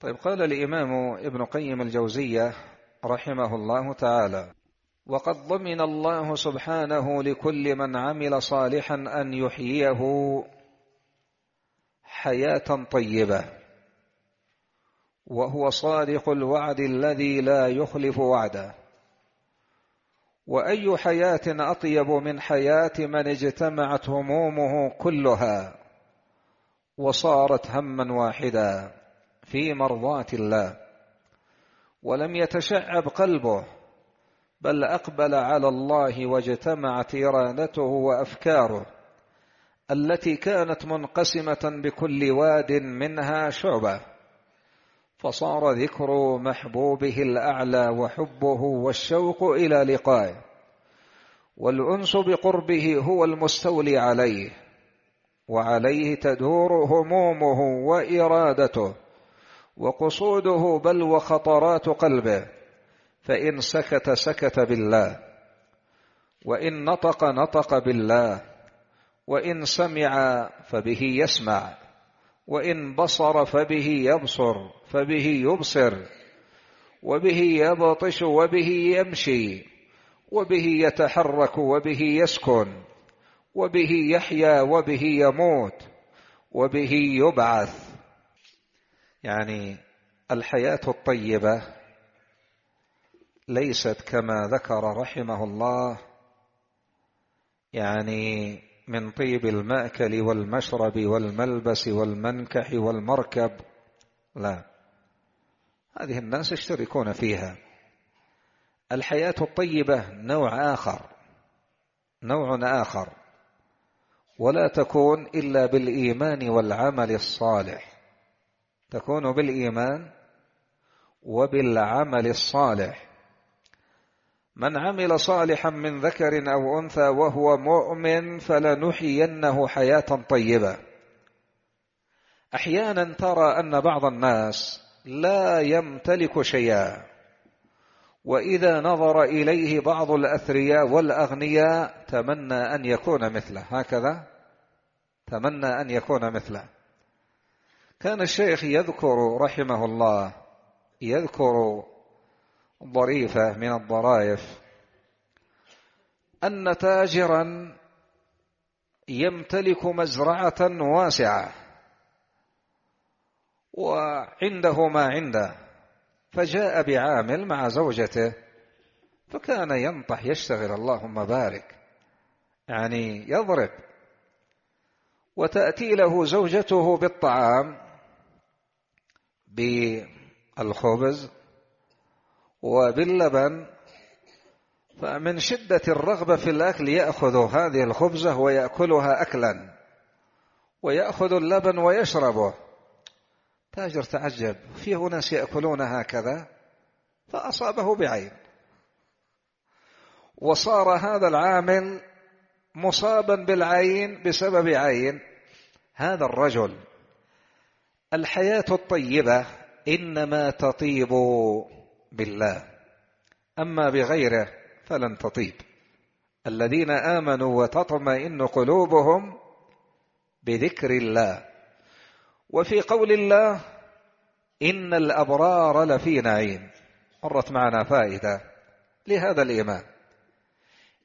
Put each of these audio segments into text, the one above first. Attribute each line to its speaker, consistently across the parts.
Speaker 1: طيب قال الإمام ابن قيم الجوزية رحمه الله تعالى وقد ضمن الله سبحانه لكل من عمل صالحا أن يحييه حياة طيبة وهو صادق الوعد الذي لا يخلف وعده وأي حياة أطيب من حياة من اجتمعت همومه كلها وصارت هما واحدا في مرضاة الله ولم يتشعب قلبه بل أقبل على الله واجتمعت إرادته وأفكاره التي كانت منقسمة بكل واد منها شعبة فصار ذكر محبوبه الأعلى وحبه والشوق إلى لقائه والأنس بقربه هو المستولي عليه وعليه تدور همومه وإرادته وقصوده بل وخطرات قلبه فإن سكت سكت بالله وإن نطق نطق بالله وإن سمع فبه يسمع وإن بصر فبه يبصر فبه يبصر وبه يبطش وبه يمشي وبه يتحرك وبه يسكن وبه يحيا وبه يموت وبه يبعث يعني الحياة الطيبة ليست كما ذكر رحمه الله يعني من طيب المأكل والمشرب والملبس والمنكح والمركب لا هذه الناس يشتركون فيها الحياة الطيبة نوع آخر نوع آخر ولا تكون إلا بالإيمان والعمل الصالح تكون بالإيمان وبالعمل الصالح من عمل صالحا من ذكر أو أنثى وهو مؤمن فلنحيينه حياة طيبة أحيانا ترى أن بعض الناس لا يمتلك شيئا وإذا نظر إليه بعض الأثرياء والأغنياء تمنى أن يكون مثله هكذا تمنى أن يكون مثله كان الشيخ يذكر رحمه الله يذكر ظريفة من الظرائف أن تاجرا يمتلك مزرعة واسعة وعنده ما عنده فجاء بعامل مع زوجته فكان ينطح يشتغل اللهم بارك يعني يضرب وتأتي له زوجته بالطعام بالخبز وباللبن فمن شدة الرغبة في الأكل يأخذ هذه الخبزة ويأكلها أكلا ويأخذ اللبن ويشربه تاجر تعجب فيه أناس يأكلون هكذا فأصابه بعين وصار هذا العامل مصابا بالعين بسبب عين هذا الرجل الحياة الطيبة إنما تطيب بالله أما بغيره فلن تطيب الذين آمنوا وتطمئن قلوبهم بذكر الله وفي قول الله إن الأبرار لفي نعيم مرت معنا فائدة لهذا الإيمان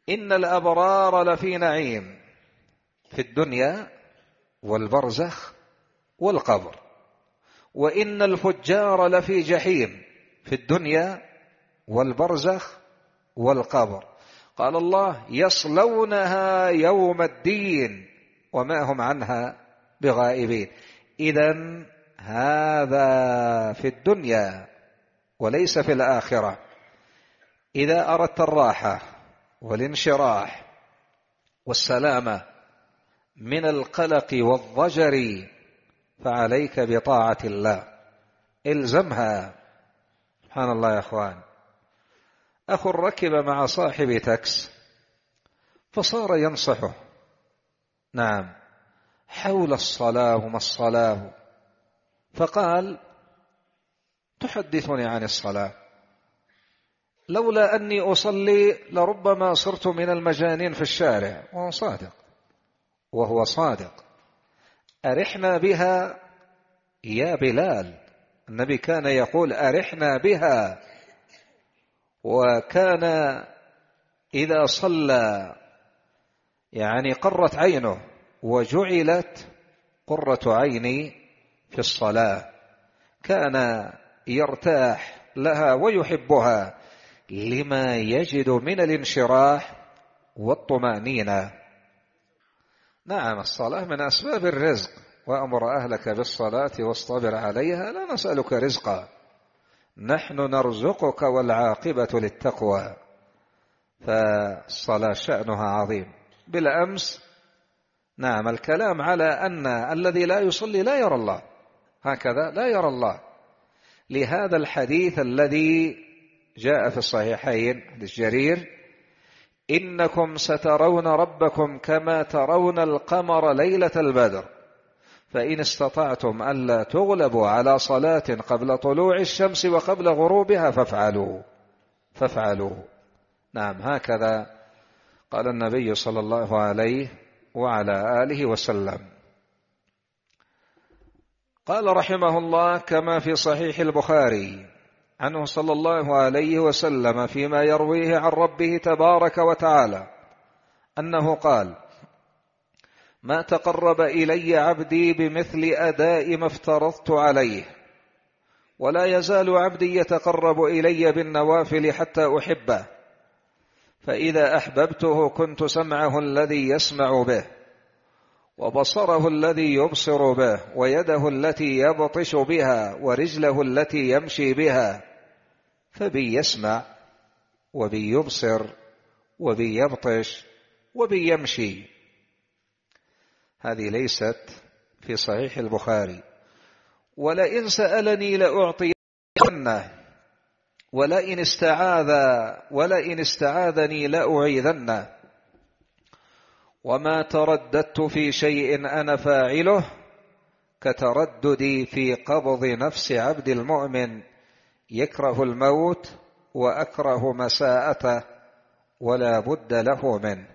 Speaker 1: إن الأبرار لفي نعيم في الدنيا والبرزخ والقبر وإن الفجار لفي جحيم في الدنيا والبرزخ والقبر قال الله يصلونها يوم الدين وما هم عنها بغائبين إذا هذا في الدنيا وليس في الآخرة إذا أردت الراحة والانشراح والسلامة من القلق والضجر فعليك بطاعة الله إلزمها سبحان الله يا أخوان أخ ركب مع صاحب تاكس فصار ينصحه نعم حول الصلاة وما الصلاة فقال تحدثني عن الصلاة لولا أني أصلي لربما صرت من المجانين في الشارع وهو صادق وهو صادق أرحنا بها يا بلال النبي كان يقول أرحنا بها وكان إذا صلى يعني قرت عينه وجعلت قرة عيني في الصلاة كان يرتاح لها ويحبها لما يجد من الانشراح والطمأنينة نعم الصلاة من أسباب الرزق وأمر أهلك بالصلاة واصطبر عليها لا نسألك رزقا نحن نرزقك والعاقبة للتقوى فالصلاة شأنها عظيم بالأمس نعم الكلام على أن الذي لا يصلي لا يرى الله هكذا لا يرى الله لهذا الحديث الذي جاء في الصحيحين حديث جرير إنكم سترون ربكم كما ترون القمر ليلة البدر فإن استطعتم ألا تغلبوا على صلاة قبل طلوع الشمس وقبل غروبها فافعلوا فافعلوا نعم هكذا قال النبي صلى الله عليه وعلى آله وسلم قال رحمه الله كما في صحيح البخاري عنه صلى الله عليه وسلم فيما يرويه عن ربه تبارك وتعالى أنه قال ما تقرب إلي عبدي بمثل أداء ما افترضت عليه ولا يزال عبدي يتقرب إلي بالنوافل حتى أحبه فإذا أحببته كنت سمعه الذي يسمع به وبصره الذي يبصر به ويده التي يبطش بها ورجله التي يمشي بها فبي يسمع وبي يبصر وبي يبطش وبي يمشي هذه ليست في صحيح البخاري ولئن سألني لأعطينه ولئن استعاذ ولئن استعاذني لأعيذنه وما ترددت في شيء أنا فاعله كترددي في قبض نفس عبد المؤمن يكره الموت وأكره مساءته ولا بد له منه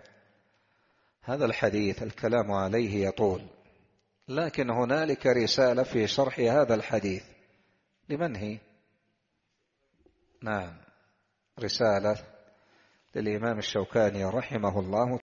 Speaker 1: هذا الحديث الكلام عليه يطول لكن هنالك رسالة في شرح هذا الحديث لمن هي؟ نعم رسالة للإمام الشوكاني رحمه الله